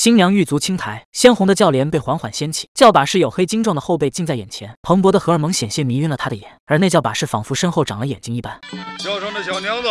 新娘玉足轻抬，鲜红的轿帘被缓缓掀起，轿把是黝黑精状的后背近在眼前，蓬勃的荷尔蒙险些迷晕了她的眼，而那轿把式仿佛身后长了眼睛一般。轿上的小娘子，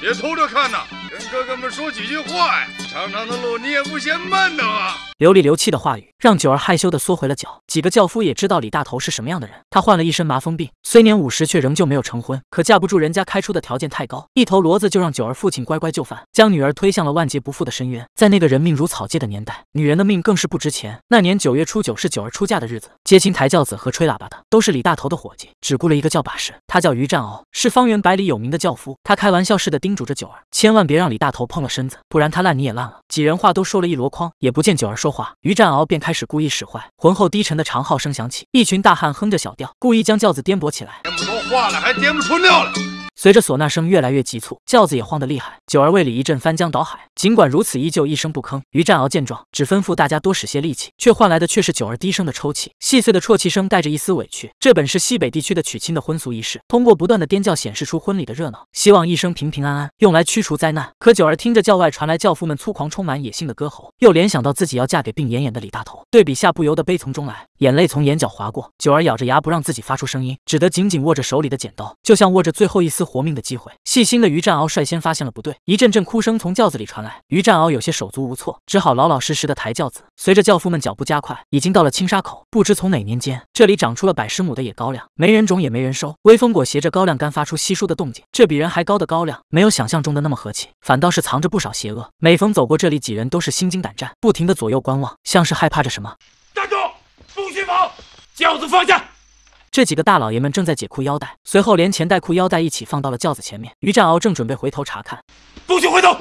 别偷着看呐，跟哥哥们说几句话。呀、长长的路，你也不嫌闷的啊？流里流气的话语让九儿害羞地缩回了脚。几个轿夫也知道李大头是什么样的人，他患了一身麻风病，虽年五十却仍旧没有成婚。可架不住人家开出的条件太高，一头骡子就让九儿父亲乖乖就范，将女儿推向了万劫不复的深渊。在那个人命如草芥的年代，女人的命更是不值钱。那年九月初九是九儿出嫁的日子，接亲抬轿子和吹喇叭的都是李大头的伙计，只雇了一个叫把式，他叫于占鳌，是方圆百里有名的轿夫。他开玩笑似的叮嘱着九儿，千万别让李大头碰了身子，不然他烂泥也烂了。几人话都说了一箩筐，也不见九儿说。说话，于占鳌便开始故意使坏。浑厚低沉的长号声响起，一群大汉哼着小调，故意将轿子颠簸起来。颠不出话了，还颠不出尿来。随着唢呐声越来越急促，轿子也晃得厉害，九儿胃里一阵翻江倒海。尽管如此，依旧一声不吭。于占鳌见状，只吩咐大家多使些力气，却换来的却是九儿低声的抽泣，细碎的啜泣声带着一丝委屈。这本是西北地区的娶亲的婚俗仪式，通过不断的颠叫显示出婚礼的热闹，希望一生平平安安，用来驱除灾难。可九儿听着轿外传来轿夫们粗狂、充满野性的歌喉，又联想到自己要嫁给病恹恹的李大头，对比下不由得悲从中来，眼泪从眼角划过。九儿咬着牙不让自己发出声音，只得紧紧握着手里的剪刀，就像握着最后一丝。活命的机会，细心的余占鳌率先发现了不对，一阵阵哭声从轿子里传来，余占鳌有些手足无措，只好老老实实的抬轿子。随着轿夫们脚步加快，已经到了青沙口。不知从哪年间，这里长出了百十亩的野高粱，没人种也没人收。微风裹挟着高粱杆发出稀疏的动静。这比人还高的高粱，没有想象中的那么和气，反倒是藏着不少邪恶。每逢走过这里，几人都是心惊胆战，不停的左右观望，像是害怕着什么。站住，不许跑！轿子放下。这几个大老爷们正在解裤腰带，随后连钱带裤腰带一起放到了轿子前面。于占鳌正准备回头查看，不许回头，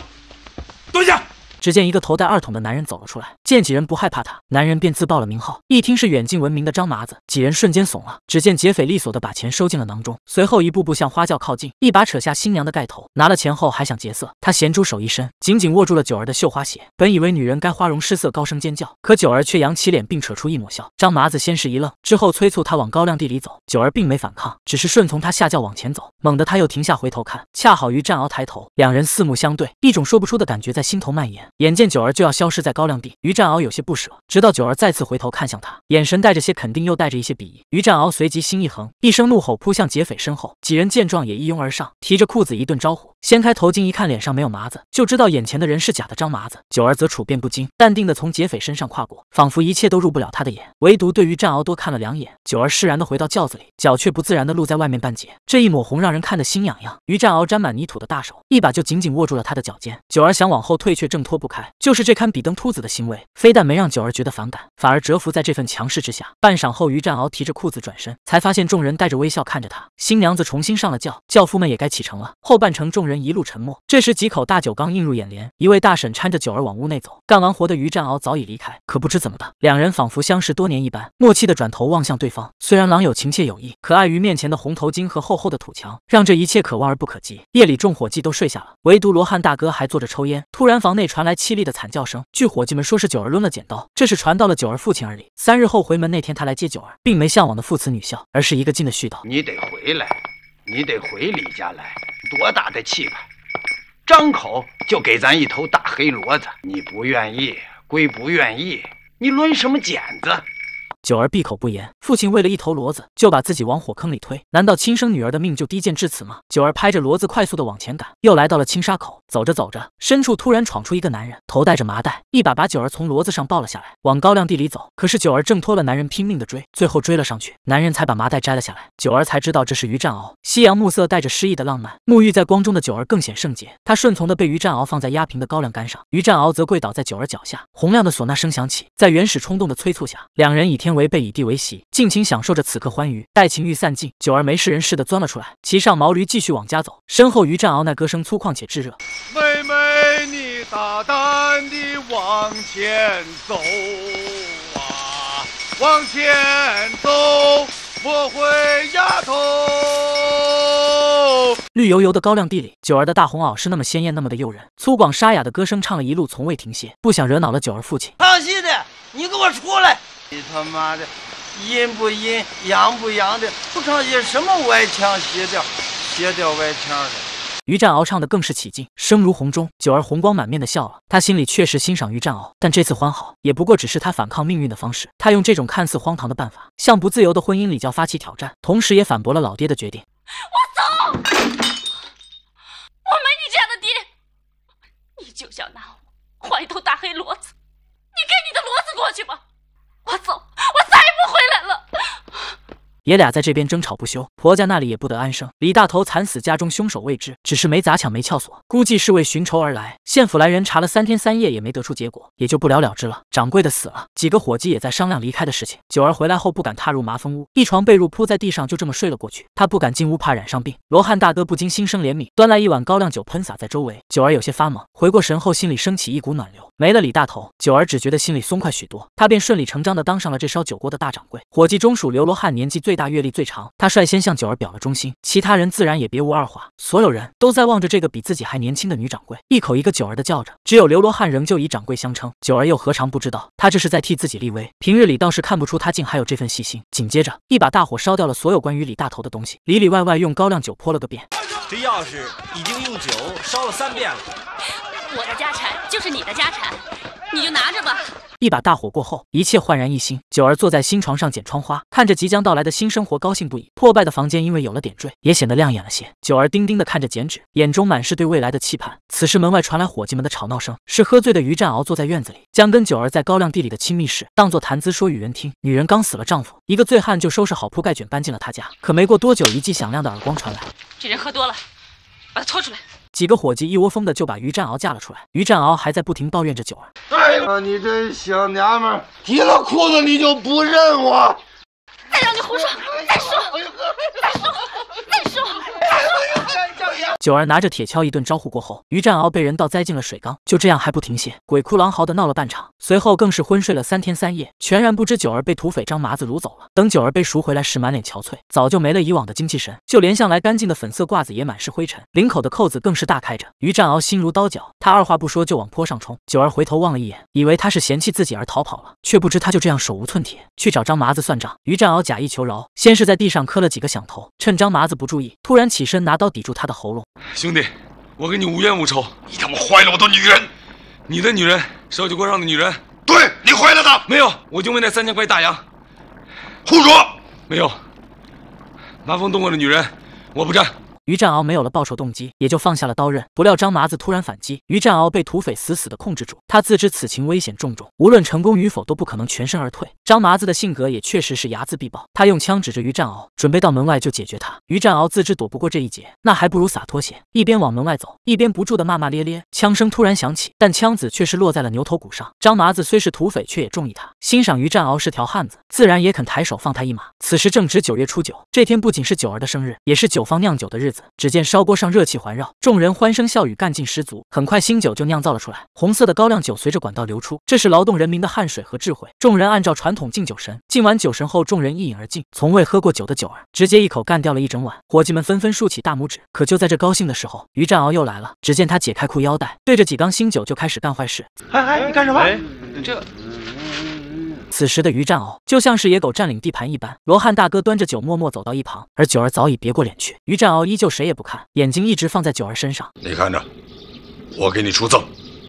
蹲下。只见一个头戴二筒的男人走了出来，见几人不害怕他，男人便自报了名号。一听是远近闻名的张麻子，几人瞬间怂了。只见劫匪利索的把钱收进了囊中，随后一步步向花轿靠近，一把扯下新娘的盖头，拿了钱后还想劫色，他咸猪手一伸，紧紧握住了九儿的绣花鞋。本以为女人该花容失色，高声尖叫，可九儿却扬起脸，并扯出一抹笑。张麻子先是一愣，之后催促他往高粱地里走。九儿并没反抗，只是顺从他下轿往前走。猛地他又停下，回头看，恰好与战鳌抬头，两人四目相对，一种说不出的感觉在心头蔓延。眼见九儿就要消失在高粱地，于占鳌有些不舍。直到九儿再次回头看向他，眼神带着些肯定，又带着一些鄙夷。于占鳌随即心一横，一声怒吼，扑向劫匪身后。几人见状也一拥而上，提着裤子一顿招呼。掀开头巾一看，脸上没有麻子，就知道眼前的人是假的。张麻子九儿则处变不惊，淡定的从劫匪身上跨过，仿佛一切都入不了他的眼，唯独对于战敖多看了两眼。九儿释然的回到轿子里，脚却不自然的露在外面半截，这一抹红让人看得心痒痒。于战敖沾满泥土的大手一把就紧紧握住了他的脚尖，九儿想往后退却挣脱不开。就是这堪比登秃子的行为，非但没让九儿觉得反感，反而折服在这份强势之下。半晌后，于战敖提着裤子转身，才发现众人带着微笑看着他。新娘子重新上了轿，轿夫们也该启程了。后半程众人。人一路沉默，这时几口大酒缸映入眼帘，一位大婶搀着九儿往屋内走。干完活的余占鳌早已离开，可不知怎么的，两人仿佛相识多年一般，默契的转头望向对方。虽然狼有情妾有意，可碍于面前的红头巾和厚厚的土墙，让这一切可望而不可及。夜里众伙计都睡下了，唯独罗汉大哥还坐着抽烟。突然房内传来凄厉的惨叫声，据伙计们说是九儿抡了剪刀。这是传到了九儿父亲耳里，三日后回门那天，他来接九儿，并没向往的父慈女孝，而是一个劲的絮叨：“你得回来。”你得回李家来，多大的气派！张口就给咱一头大黑骡子，你不愿意归不愿意，你抡什么剪子？九儿闭口不言。父亲为了一头骡子，就把自己往火坑里推，难道亲生女儿的命就低贱至此吗？九儿拍着骡子，快速的往前赶，又来到了青沙口。走着走着，深处突然闯出一个男人，头戴着麻袋，一把把九儿从骡子上抱了下来，往高粱地里走。可是九儿挣脱了男人，拼命的追，最后追了上去，男人才把麻袋摘了下来。九儿才知道这是于占鳌。夕阳暮色带着诗意的浪漫，沐浴在光中的九儿更显圣洁。他顺从的被于占鳌放在压平的高粱杆上，于占鳌则跪倒在九儿脚下。洪亮的唢呐声响起，在原始冲动的催促下，两人以天为被，以地为席，尽情享受着此刻欢愉。待情欲散尽，九儿没事人似的钻了出来，骑上毛驴继续往家走。身后于占鳌那歌声粗犷且炙热。妹妹，你大胆地往前走啊，往前走，莫回头。绿油油的高粱地里，九儿的大红袄是那么鲜艳，那么的诱人。粗犷沙哑的歌声唱了一路，从未停歇。不想惹恼了九儿父亲，唱戏的，你给我出来！你他妈的，阴不阴阳不阳的，不唱戏什么歪腔邪调，邪调歪腔的。于占鳌唱的更是起劲，声如洪钟。九儿红光满面的笑了，她心里确实欣赏于占鳌，但这次欢好也不过只是他反抗命运的方式。他用这种看似荒唐的办法，向不自由的婚姻礼教发起挑战，同时也反驳了老爹的决定。我走，我没你这样的爹，你就想拿我换一头大黑骡子，你跟你的骡子过去吧，我走。爷俩在这边争吵不休，婆家那里也不得安生。李大头惨死家中，凶手未知，只是没砸抢，没撬锁，估计是为寻仇而来。县府来人查了三天三夜也没得出结果，也就不了了之了。掌柜的死了，几个伙计也在商量离开的事情。九儿回来后不敢踏入麻风屋，一床被褥铺在地上，就这么睡了过去。他不敢进屋，怕染上病。罗汉大哥不禁心生怜悯，端来一碗高粱酒喷洒在周围。九儿有些发懵，回过神后心里升起一股暖流。没了李大头，九儿只觉得心里松快许多，他便顺理成章的当上了这烧酒锅的大掌柜。伙计中属刘罗汉年纪最。最大阅历最长，他率先向九儿表了忠心，其他人自然也别无二话。所有人都在望着这个比自己还年轻的女掌柜，一口一个九儿的叫着，只有刘罗汉仍旧以掌柜相称。九儿又何尝不知道，他这是在替自己立威。平日里倒是看不出他竟还有这份细心。紧接着，一把大火烧掉了所有关于李大头的东西，里里外外用高粱酒泼了个遍。这钥匙已经用酒烧了三遍了，我的家产就是你的家产，你就拿着吧。一把大火过后，一切焕然一新。九儿坐在新床上剪窗花，看着即将到来的新生活，高兴不已。破败的房间因为有了点缀，也显得亮眼了些。九儿盯盯的看着剪纸，眼中满是对未来的期盼。此时门外传来伙计们的吵闹声，是喝醉的余占鳌坐在院子里，将跟九儿在高粱地里的亲密事当作谈资说与人听。女人刚死了丈夫，一个醉汉就收拾好铺盖卷搬进了他家。可没过多久，一记响亮的耳光传来，这人喝多了，把他拖出来。几个伙计一窝蜂的就把于占鳌架了出来，于占鳌还在不停抱怨着九儿：“哎呀，你这小娘们，提了裤子你就不认我！”再让你胡说，再说。九儿拿着铁锹一顿招呼过后，于占鳌被人倒栽进了水缸，就这样还不停歇，鬼哭狼嚎的闹了半场，随后更是昏睡了三天三夜，全然不知九儿被土匪张麻子掳走了。等九儿被赎回来时，满脸憔悴，早就没了以往的精气神，就连向来干净的粉色褂子也满是灰尘，领口的扣子更是大开着。于占鳌心如刀绞，他二话不说就往坡上冲。九儿回头望了一眼，以为他是嫌弃自己而逃跑了，却不知他就这样手无寸铁去找张麻子算账。于占鳌假意求饶，先是在地上磕了几个响头，趁张麻子不注意，突然起身拿刀抵住他的喉。兄弟，我跟你无冤无仇，你他妈坏了我的女人，你的女人，烧酒锅上的女人，对你坏了她，没有，我就为那三千块大洋，胡说，没有，麻风动过的女人，我不沾。于占鳌没有了报仇动机，也就放下了刀刃。不料张麻子突然反击，于占鳌被土匪死死的控制住。他自知此情危险重重，无论成功与否都不可能全身而退。张麻子的性格也确实是睚眦必报，他用枪指着于占鳌，准备到门外就解决他。于占鳌自知躲不过这一劫，那还不如洒脱些，一边往门外走，一边不住的骂骂咧咧。枪声突然响起，但枪子却是落在了牛头骨上。张麻子虽是土匪，却也中意他，欣赏于占鳌是条汉子，自然也肯抬手放他一马。此时正值九月初九，这天不仅是九儿的生日，也是酒坊酿酒的日子。只见烧锅上热气环绕，众人欢声笑语，干劲十足。很快新酒就酿造了出来，红色的高粱酒随着管道流出，这是劳动人民的汗水和智慧。众人按照传统敬酒神，敬完酒神后，众人一饮而尽。从未喝过酒的九儿直接一口干掉了一整碗，伙计们纷纷竖起大拇指。可就在这高兴的时候，于占鳌又来了。只见他解开裤腰带，对着几缸新酒就开始干坏事。哎哎，干什么？这。此时的于占鳌就像是野狗占领地盘一般，罗汉大哥端着酒默默走到一旁，而九儿早已别过脸去。于占鳌依旧谁也不看，眼睛一直放在九儿身上。你看着，我给你出赠。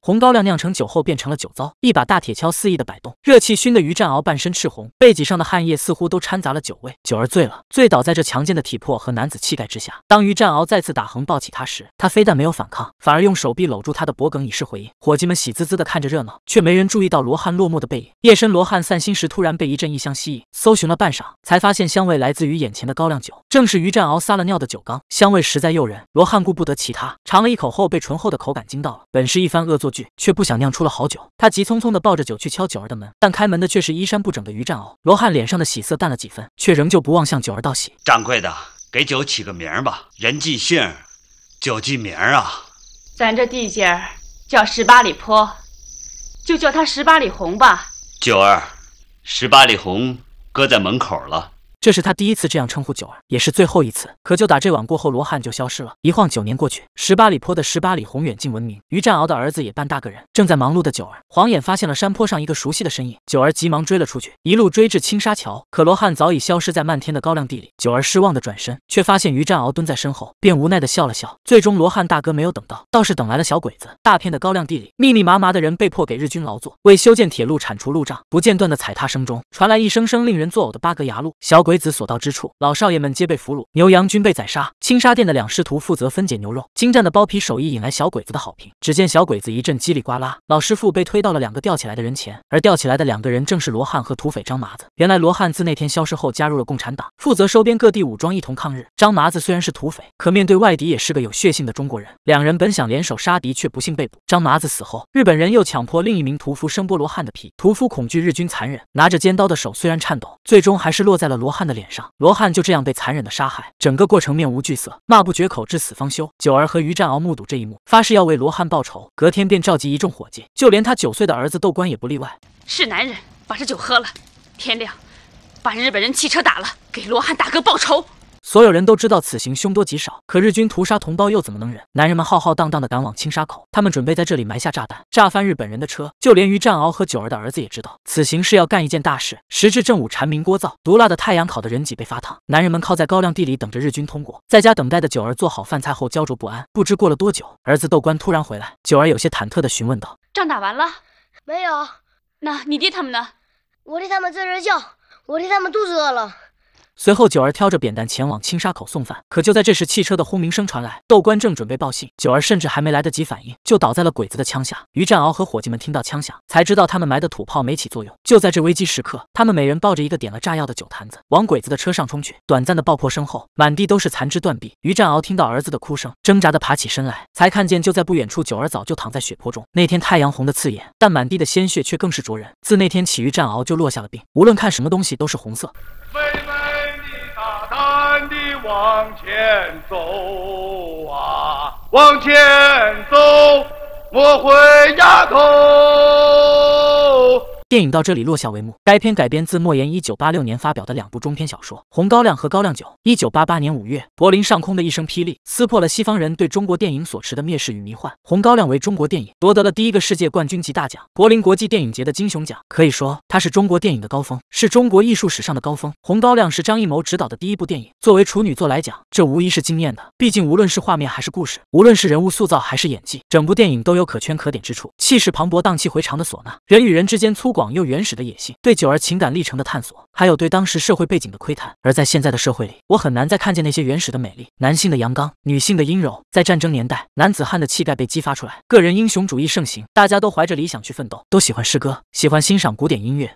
红高粱酿成酒后变成了酒糟，一把大铁锹肆意的摆动，热气熏得于占鳌半身赤红，背脊上的汗液似乎都掺杂了酒味。九儿醉了，醉倒在这强健的体魄和男子气概之下。当于占鳌再次打横抱起他时，他非但没有反抗，反而用手臂搂住他的脖颈以示回应。伙计们喜滋滋的看着热闹，却没人注意到罗汉落寞的背影。夜深，罗汉散心时突然被一阵异香吸引，搜寻了半晌，才发现香味来自于眼前的高粱酒，正是于占鳌撒了尿的酒缸，香味实在诱人。罗汉顾不得其他，尝了一口后被醇厚的口感惊到了。本是一番恶作。却不想酿出了好酒，他急匆匆地抱着酒去敲九儿的门，但开门的却是衣衫不整的余占鳌。罗汉脸上的喜色淡了几分，却仍旧不忘向九儿道喜。掌柜的，给酒起个名吧。人记姓，酒记名啊。咱这地界儿叫十八里坡，就叫它十八里红吧。九儿，十八里红搁在门口了。这是他第一次这样称呼九儿，也是最后一次。可就打这晚过后，罗汉就消失了。一晃九年过去，十八里坡的十八里红远近闻名。于占鳌的儿子也半大个人，正在忙碌的九儿，晃眼发现了山坡上一个熟悉的身影。九儿急忙追了出去，一路追至青沙桥，可罗汉早已消失在漫天的高粱地里。九儿失望的转身，却发现于占鳌蹲在身后，便无奈的笑了笑。最终，罗汉大哥没有等到，倒是等来了小鬼子。大片的高粱地里，密密麻麻的人被迫给日军劳作，为修建铁路铲除路障，不间断的踩踏声中传来一声声令人作呕的八格牙路。小鬼。鬼子所到之处，老少爷们皆被俘虏，牛羊均被宰杀。青沙店的两师徒负责分解牛肉，精湛的剥皮手艺引来小鬼子的好评。只见小鬼子一阵叽里呱啦，老师傅被推到了两个吊起来的人前，而吊起来的两个人正是罗汉和土匪张麻子。原来罗汉自那天消失后，加入了共产党，负责收编各地武装，一同抗日。张麻子虽然是土匪，可面对外敌也是个有血性的中国人。两人本想联手杀敌，却不幸被捕。张麻子死后，日本人又强迫另一名屠夫生剥罗汉的皮。屠夫恐惧日军残忍，拿着尖刀的手虽然颤抖，最终还是落在了罗汉。的脸上，罗汉就这样被残忍的杀害，整个过程面无惧色，骂不绝口，至死方休。九儿和于占鳌目睹这一幕，发誓要为罗汉报仇。隔天便召集一众伙计，就连他九岁的儿子窦关也不例外。是男人，把这酒喝了，天亮把日本人汽车打了，给罗汉大哥报仇。所有人都知道此行凶多吉少，可日军屠杀同胞又怎么能忍？男人们浩浩荡荡的赶往青沙口，他们准备在这里埋下炸弹，炸翻日本人的车。就连于占鳌和九儿的儿子也知道，此行是要干一件大事。时至正午，蝉鸣聒噪，毒辣的太阳烤得人脊背发烫。男人们靠在高粱地里等着日军通过。在家等待的九儿做好饭菜后，焦灼不安，不知过了多久，儿子豆官突然回来。九儿有些忐忑的询问道：“仗打完了没有？那你爹他们呢？我爹他们在这叫，我爹他们肚子饿了。”随后，九儿挑着扁担前往青沙口送饭。可就在这时，汽车的轰鸣声传来，窦官正准备报信，九儿甚至还没来得及反应，就倒在了鬼子的枪下。于占鳌和伙计们听到枪响，才知道他们埋的土炮没起作用。就在这危机时刻，他们每人抱着一个点了炸药的酒坛子，往鬼子的车上冲去。短暂的爆破声后，满地都是残肢断臂。于占鳌听到儿子的哭声，挣扎地爬起身来，才看见就在不远处，九儿早就躺在血泊中。那天太阳红得刺眼，但满地的鲜血却更是灼人。自那天起，于占鳌就落下了病，无论看什么东西都是红色。往前走啊，往前走，莫回头。电影到这里落下帷幕。该片改编自莫言一九八六年发表的两部中篇小说《红高粱》和《高粱酒》。一九八八年五月，柏林上空的一声霹雳撕破了西方人对中国电影所持的蔑视与迷幻。《红高粱》为中国电影夺得了第一个世界冠军级大奖——柏林国际电影节的金熊奖。可以说，它是中国电影的高峰，是中国艺术史上的高峰。《红高粱》是张艺谋执导的第一部电影，作为处女作来讲，这无疑是惊艳的。毕竟，无论是画面还是故事，无论是人物塑造还是演技，整部电影都有可圈可点之处。气势磅礴、荡气回肠的唢呐，人与人之间粗犷。又原始的野性，对九儿情感历程的探索，还有对当时社会背景的窥探。而在现在的社会里，我很难再看见那些原始的美丽，男性的阳刚，女性的阴柔。在战争年代，男子汉的气概被激发出来，个人英雄主义盛行，大家都怀着理想去奋斗，都喜欢诗歌，喜欢欣赏古典音乐。